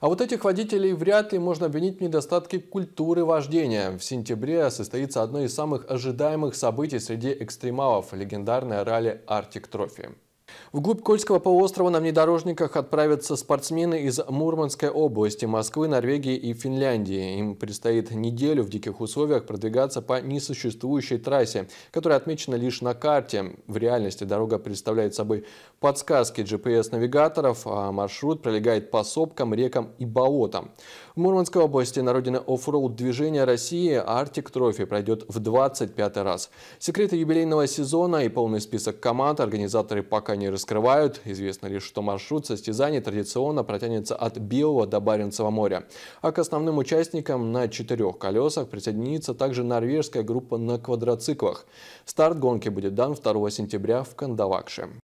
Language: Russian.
А вот этих водителей вряд ли можно обвинить в недостатке культуры вождения. В сентябре состоится одно из самых ожидаемых событий среди экстремалов – легендарное ралли «Арктик Трофи». Вглубь Кольского полуострова на внедорожниках отправятся спортсмены из Мурманской области, Москвы, Норвегии и Финляндии. Им предстоит неделю в диких условиях продвигаться по несуществующей трассе, которая отмечена лишь на карте. В реальности дорога представляет собой подсказки GPS-навигаторов, а маршрут пролегает по сопкам, рекам и болотам. В Мурманской области на родине оффроуд движения России Arctic Trophy пройдет в 25 раз. Секреты юбилейного сезона и полный список команд организаторы пока не не раскрывают. Известно лишь, что маршрут состязаний традиционно протянется от Белого до Баренцева моря. А к основным участникам на четырех колесах присоединится также норвежская группа на квадроциклах. Старт гонки будет дан 2 сентября в Кандавакше.